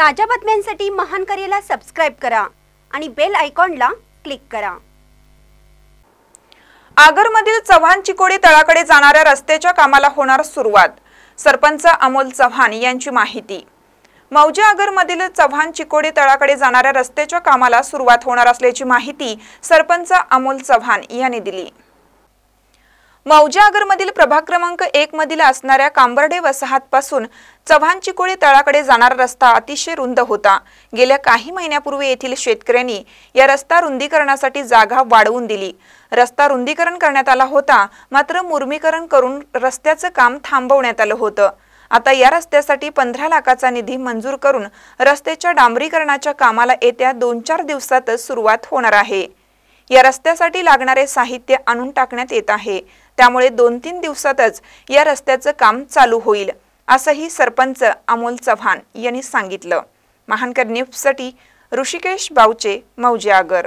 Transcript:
ताज्या बातम्यांसाठी महान करेला सबस्क्राईब करा आणि बेल आयकॉनला क्लिक करा आगरमधील चव्हाण चिकोडे तळाकडे जाणाऱ्या रस्त्याच्या कामाला होणार सुरुवात सरपंच अमोल चव्हाण यांची माहिती मौजे आगरमधील चव्हाण चिकोडी तळाकडे जाणाऱ्या रस्त्याच्या कामाला सुरुवात होणार असल्याची माहिती सरपंच अमोल चव्हाण यांनी दिली मौजागरमधील प्रभाग क्रमांक एक मधील असणाऱ्या कांबरडे वसाहतपासून चव्हाण चिकोळी तळाकडे जाणारा रस्ता अतिशय रुंद होता गेल्या काही महिन्यापूर्वी येथील शेतकऱ्यांनी या रस्ता रुंदीकरणासाठी जागा वाढवून दिली रस्ता रुंदीकरण करण्यात आला होता मात्र मुर्मीकरण करून रस्त्याचं काम थांबवण्यात आलं होतं आता या रस्त्यासाठी पंधरा लाखाचा निधी मंजूर करून रस्त्याच्या डांबरीकरणाच्या कामाला येत्या दोन चार दिवसातच सुरुवात होणार आहे या रस्त्यासाठी लागणारे साहित्य आणून टाकण्यात येत आहे त्यामुळे दोन तीन दिवसातच या रस्त्याचं काम चालू होईल असंही सरपंच अमोल चव्हाण यांनी सांगितलं महानकर न्यूजसाठी ऋषिकेश बावचे मौजे आगर